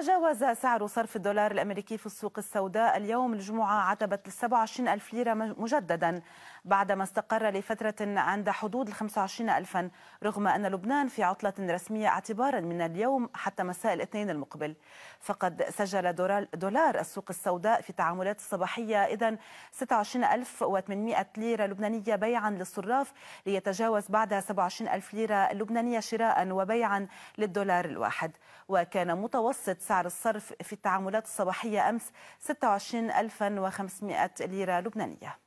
تجاوز سعر صرف الدولار الأمريكي في السوق السوداء اليوم الجمعة عتبة 27 ألف ليرة مجددا بعدما استقر لفترة عند حدود 25 ألفا رغم أن لبنان في عطلة رسمية اعتبارا من اليوم حتى مساء الاثنين المقبل فقد سجل دولار السوق السوداء في تعاملات الصباحية إذا 26800 ليرة لبنانية بيعا للصراف ليتجاوز بعدها 27000 ليرة لبنانية شراء وبيعا للدولار الواحد وكان متوسط سعر الصرف في التعاملات الصباحية أمس 26500 ليرة لبنانية